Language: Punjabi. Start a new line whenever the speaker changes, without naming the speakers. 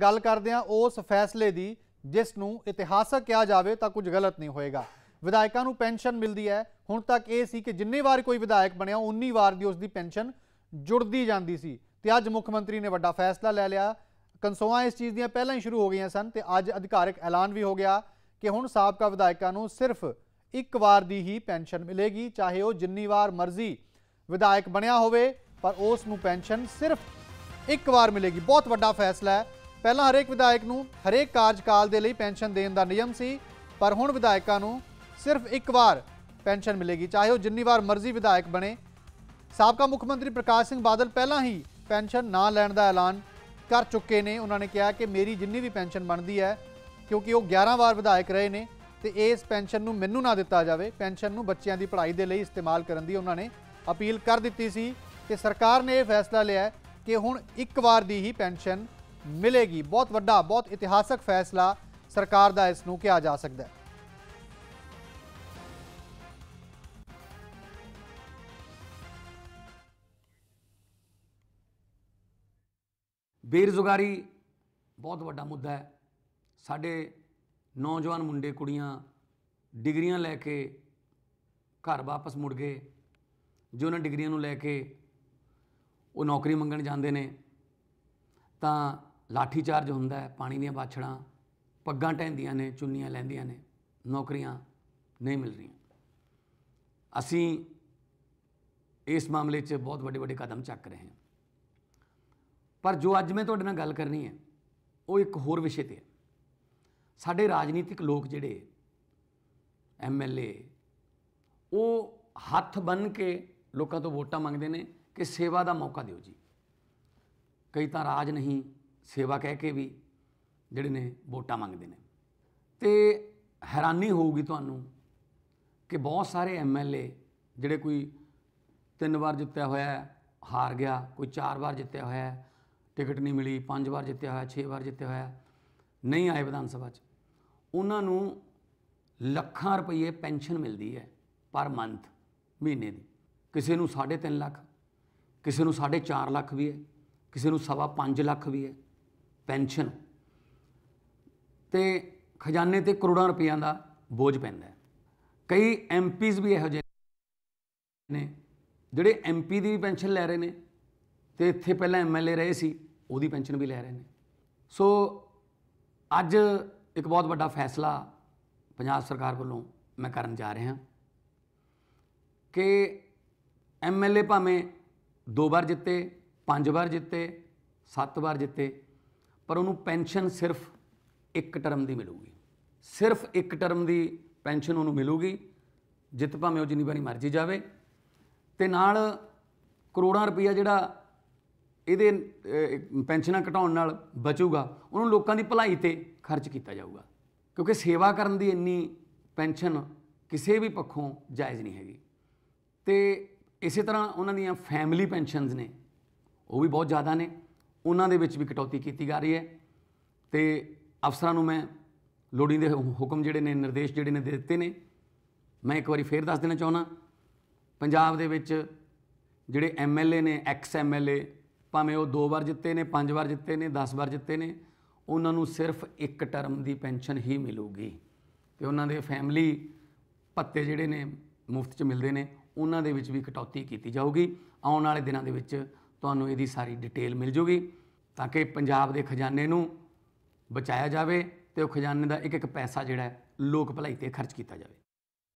ਗੱਲ ਕਰਦੇ ਹਾਂ ਉਸ ਫੈਸਲੇ ਦੀ ਜਿਸ ਨੂੰ ਇਤਿਹਾਸਕ ਕਿਹਾ ਜਾਵੇ ਤਾਂ ਕੁਝ ਗਲਤ ਨਹੀਂ ਹੋਏਗਾ ਵਿਧਾਇਕਾਂ ਨੂੰ ਪੈਨਸ਼ਨ ਮਿਲਦੀ ਹੈ ਹੁਣ ਤੱਕ ਇਹ ਸੀ ਕਿ ਜਿੰਨੇ ਵਾਰ ਕੋਈ ਵਿਧਾਇਕ ਬਣਿਆ 19 ਵਾਰ ਦੀ ਉਸ ਦੀ ਪੈਨਸ਼ਨ ਜੁੜਦੀ ਜਾਂਦੀ ਸੀ ਤੇ ਅੱਜ ਮੁੱਖ ਮੰਤਰੀ ਨੇ ਵੱਡਾ ਫੈਸਲਾ ਲੈ ਲਿਆ ਕੰਸੋਆਂ ਇਸ ਚੀਜ਼ ਦੀਆਂ ਪਹਿਲਾਂ ਹੀ ਸ਼ੁਰੂ ਹੋ ਗਈਆਂ ਸਨ ਤੇ ਅੱਜ ਅਧਿਕਾਰਕ ਐਲਾਨ ਵੀ ਹੋ ਗਿਆ ਕਿ ਹੁਣ ਸਾਬਕਾ ਵਿਧਾਇਕਾਂ ਨੂੰ ਸਿਰਫ ਇੱਕ ਵਾਰ ਦੀ ਹੀ ਪੈਨਸ਼ਨ ਮਿਲੇਗੀ ਚਾਹੇ ਉਹ ਜਿੰਨੀ ਵਾਰ ਮਰਜ਼ੀ ਵਿਧਾਇਕ ਬਣਿਆ ਹੋਵੇ ਪਰ ਉਸ ਨੂੰ ਪੈਨਸ਼ਨ ਸਿਰਫ ਇੱਕ ਵਾਰ ਮਿਲੇਗੀ ਬਹੁਤ ਵੱਡਾ ਫੈਸਲਾ ਹੈ ਪਹਿਲਾਂ ਹਰੇਕ ਵਿਧਾਇਕ ਨੂੰ ਹਰੇਕ ਕਾਰਜਕਾਲ ਦੇ ਲਈ ਪੈਨਸ਼ਨ ਦੇਣ ਦਾ ਨਿਯਮ ਸੀ ਪਰ ਹੁਣ ਵਿਧਾਇਕਾਂ ਨੂੰ ਸਿਰਫ ਇੱਕ ਵਾਰ ਪੈਨਸ਼ਨ ਮਿਲੇਗੀ ਚਾਹੇ ਉਹ ਜਿੰਨੀ ਵਾਰ ਮਰਜ਼ੀ ਵਿਧਾਇਕ ਬਣੇ ਸਾਬਕਾ ਮੁੱਖ ਮੰਤਰੀ ਪ੍ਰਕਾਸ਼ ਸਿੰਘ ਬਾਦਲ ਪਹਿਲਾਂ ਹੀ ਪੈਨਸ਼ਨ ਨਾ ਲੈਣ ਦਾ ਐਲਾਨ ਕਰ ਚੁੱਕੇ ਨੇ ਉਹਨਾਂ ਨੇ ਕਿਹਾ ਕਿ ਮੇਰੀ ਜਿੰਨੀ ਵੀ ਪੈਨਸ਼ਨ ਬਣਦੀ ਹੈ ਕਿਉਂਕਿ ਉਹ 11 ਵਾਰ ਵਿਧਾਇਕ ਰਹੇ ਨੇ ਤੇ ਇਸ ਪੈਨਸ਼ਨ ਨੂੰ ਮੈਨੂੰ ਨਾ ਦਿੱਤਾ ਜਾਵੇ ਪੈਨਸ਼ਨ ਨੂੰ ਬੱਚਿਆਂ ਦੀ ਪੜ੍ਹਾਈ ਦੇ ਲਈ ਇਸਤੇਮਾਲ ਕਰਨ ਦੀ ਉਹਨਾਂ ਨੇ ਅਪੀਲ ਕਰ ਦਿੱਤੀ ਸੀ ਕਿ ਸਰਕਾਰ ਨੇ ਇਹ ਫੈਸਲਾ ਲਿਆ ਕਿ ਹੁਣ ਇੱਕ ਵਾਰ ਦੀ ਹੀ ਪੈਨਸ਼ਨ ਮਿਲੇਗੀ ਬਹੁਤ ਵੱਡਾ ਬਹੁਤ ਇਤਿਹਾਸਕ ਫੈਸਲਾ ਸਰਕਾਰ ਦਾ ਇਸ ਨੂੰ ਕਿਹਾ ਜਾ ਸਕਦਾ ਹੈ
ਬੇਰੁਜ਼ਗਾਰੀ ਬਹੁਤ ਵੱਡਾ ਮੁੱਦਾ ਹੈ ਸਾਡੇ ਨੌਜਵਾਨ ਮੁੰਡੇ ਕੁੜੀਆਂ ਡਿਗਰੀਆਂ ਲੈ ਕੇ ਘਰ ਵਾਪਸ ਮੁੜ ਗਏ ਜੋ ਉਹਨਾਂ ਡਿਗਰੀਆਂ ਨੂੰ ਲੈ ਕੇ ਉਹ ਨੌਕਰੀ ਮੰਗਣ ਜਾਂਦੇ ਨੇ ਤਾਂ ਲਾਠੀ ਚਾਰਜ ਹੁੰਦਾ ਹੈ ਪਾਣੀ ਦੀਆਂ ਬਾਛੜਾਂ ਪੱਗਾਂ ਟੈਂਦੀਆਂ ਨੇ ਚੁੰਨੀਆਂ ਲੈਂਦੀਆਂ ਨੇ ਨੌਕਰੀਆਂ ਨਹੀਂ ਮਿਲ ਰਹੀਆਂ ਅਸੀਂ ਇਸ ਮਾਮਲੇ 'ਚ ਬਹੁਤ ਵੱਡੇ ਵੱਡੇ ਕਦਮ ਚੱਕ ਰਹੇ ਹਾਂ ਪਰ ਜੋ ਅੱਜ ਮੈਂ ਤੁਹਾਡੇ ਨਾਲ ਗੱਲ ਕਰਨੀ ਹੈ ਉਹ ਇੱਕ ਹੋਰ ਵਿਸ਼ੇ ਤੇ ਹੈ ਸਾਡੇ ਰਾਜਨੀਤਿਕ ਲੋਕ ਜਿਹੜੇ ਐਮਐਲਏ ਉਹ ਹੱਥ ਬੰਨ ਕੇ ਲੋਕਾਂ ਤੋਂ ਵੋਟਾਂ ਮੰਗਦੇ ਨੇ ਕਿ ਸੇਵਾ ਦਾ ਮੌਕਾ ਦਿਓ ਜੀ ਕਈ ਤਾਂ ਰਾਜ ਨਹੀਂ ਸੇਵਾ ਕਹਿ ਕੇ ਵੀ ਜਿਹੜੇ ਨੇ ਵੋਟਾਂ ਮੰਗਦੇ ਨੇ ਤੇ ਹੈਰਾਨੀ ਹੋਊਗੀ ਤੁਹਾਨੂੰ ਕਿ ਬਹੁਤ ਸਾਰੇ ਐਮਐਲਏ ਜਿਹੜੇ ਕੋਈ ਤਿੰਨ ਵਾਰ ਜਿੱਤਿਆ ਹੋਇਆ ਹਾਰ ਗਿਆ ਕੋਈ ਚਾਰ ਵਾਰ ਜਿੱਤਿਆ ਹੋਇਆ ਟਿਕਟ ਨਹੀਂ ਮਿਲੀ ਪੰਜ ਵਾਰ ਜਿੱਤਿਆ ਹੋਇਆ ਛੇ ਵਾਰ ਜਿੱਤਿਆ ਹੋਇਆ ਨਹੀਂ ਆਏ ਵਿਧਾਨ ਸਭਾ 'ਚ ਉਹਨਾਂ ਨੂੰ ਲੱਖਾਂ ਰੁਪਏ ਪੈਨਸ਼ਨ ਮਿਲਦੀ ਹੈ ਪਰ ਮੰਥ ਮਹੀਨੇ ਦੀ ਕਿਸੇ ਨੂੰ 3.5 ਲੱਖ ਕਿਸੇ ਨੂੰ 4.5 ਲੱਖ ਵੀ ਹੈ ਕਿਸੇ ਨੂੰ 5.5 ਲੱਖ ਵੀ ਹੈ ਪੈਨਸ਼ਨ ਤੇ ਖਜ਼ਾਨੇ ਤੇ ਕਰੋੜਾਂ ਰੁਪਈਆਂ ਦਾ ਬੋਝ ਪੈਂਦਾ ਹੈ ਕਈ ਐਮਪੀਜ਼ ਵੀ ਇਹੋ ਜਿਹੇ ਨੇ ਜਿਹੜੇ ਐਮਪੀ ਦੀ ਵੀ ਪੈਨਸ਼ਨ ਲੈ ਰਹੇ ਨੇ ਤੇ ਇੱਥੇ ਪਹਿਲਾਂ ਐਮਐਲਏ ਰਹੇ ਸੀ ਉਹਦੀ ਪੈਨਸ਼ਨ ਵੀ ਲੈ ਰਹੇ ਨੇ ਸੋ ਅੱਜ ਇੱਕ ਬਹੁਤ ਵੱਡਾ ਫੈਸਲਾ ਪੰਜਾਬ ਸਰਕਾਰ ਵੱਲੋਂ ਮੈਂ ਕਰਨ ਜਾ ਰਿਹਾ ਕਿ ਐਮਐਲਏ ਭਾਵੇਂ ਦੋ ਵਾਰ ਜਿੱਤੇ ਪੰਜ ਵਾਰ ਜਿੱਤੇ ਸੱਤ ਵਾਰ ਜਿੱਤੇ ਪਰ ਉਹਨੂੰ ਪੈਨਸ਼ਨ ਸਿਰਫ ਇੱਕ ਟਰਮ ਦੀ ਮਿਲੂਗੀ ਸਿਰਫ ਇੱਕ ਟਰਮ ਦੀ ਪੈਨਸ਼ਨ ਉਹਨੂੰ ਮਿਲੂਗੀ ਜਿੱਤ ਭਾਵੇਂ ਉਹ ਜਿੰਨੀ ਵਾਰੀ ਮਰਜੀ ਜਾਵੇ ਤੇ ਨਾਲ ਕਰੋੜਾਂ ਰੁਪਈਆ ਜਿਹੜਾ ਇਹਦੇ ਪੈਨਸ਼ਨਾਂ ਘਟਾਉਣ ਨਾਲ ਬਚੂਗਾ ਉਹਨੂੰ ਲੋਕਾਂ ਦੀ ਭਲਾਈ ਤੇ ਖਰਚ ਕੀਤਾ ਜਾਊਗਾ ਕਿਉਂਕਿ ਸੇਵਾ ਕਰਨ ਦੀ ਇੰਨੀ ਪੈਨਸ਼ਨ ਕਿਸੇ ਵੀ ਪੱਖੋਂ ਜਾਇਜ਼ ਨਹੀਂ ਹੈਗੀ ਤੇ ਇਸੇ ਤਰ੍ਹਾਂ ਉਹਨਾਂ ਦੀਆਂ ਫੈਮਿਲੀ ਪੈਨਸ਼ਨਸ ਨੇ ਉਹ ਵੀ ਬਹੁਤ ਜ਼ਿਆਦਾ ਨੇ ਉਹਨਾਂ ਦੇ ਵਿੱਚ ਵੀ ਕਟੌਤੀ ਕੀਤੀ ਜਾ ਰਹੀ ਹੈ ਤੇ ਅਫਸਰਾਂ ਨੂੰ ਮੈਂ ਲੋੜੀਂਦੇ ਹੁਕਮ ਜਿਹੜੇ ਨੇ ਨਿਰਦੇਸ਼ ਜਿਹੜੇ ਨੇ ਦੇ ਦਿੱਤੇ ਨੇ ਮੈਂ ਇੱਕ ਵਾਰੀ ਫੇਰ ਦੱਸ ਦੇਣਾ ਚਾਹੁੰਦਾ ਪੰਜਾਬ ਦੇ ਵਿੱਚ ਜਿਹੜੇ ਐਮਐਲਏ ਨੇ ਐਕਸ ਐਮਐਲਏ ਭਾਵੇਂ ਉਹ ਦੋ ਵਾਰ ਜਿੱਤੇ ਨੇ ਪੰਜ ਵਾਰ ਜਿੱਤੇ ਨੇ 10 ਵਾਰ ਜਿੱਤੇ ਨੇ ਉਹਨਾਂ ਨੂੰ ਸਿਰਫ ਇੱਕ ਟਰਮ ਦੀ ਪੈਨਸ਼ਨ ਹੀ ਮਿਲੂਗੀ ਤੇ ਉਹਨਾਂ ਦੇ ਫੈਮਿਲੀ ਭੱਤੇ ਜਿਹੜੇ ਨੇ ਮੁਫਤ 'ਚ ਮਿਲਦੇ ਨੇ ਉਹਨਾਂ ਦੇ ਵਿੱਚ ਵੀ ਕਟੌਤੀ ਕੀਤੀ ਜਾਊਗੀ ਆਉਣ ਵਾਲੇ ਦਿਨਾਂ ਦੇ ਵਿੱਚ ਤੁਹਾਨੂੰ ਇਹਦੀ ਸਾਰੀ ਡਿਟੇਲ ਮਿਲ ਜੂਗੀ ਤਾਂ ਕਿ ਪੰਜਾਬ ਦੇ ਖਜ਼ਾਨੇ ਨੂੰ ਬਚਾਇਆ ਜਾਵੇ ਤੇ ਉਹ ਖਜ਼ਾਨੇ ਦਾ ਇੱਕ ਇੱਕ ਪੈਸਾ ਜਿਹੜਾ ਲੋਕ ਭਲਾਈ ਤੇ ਖਰਚ ਕੀਤਾ ਜਾਵੇ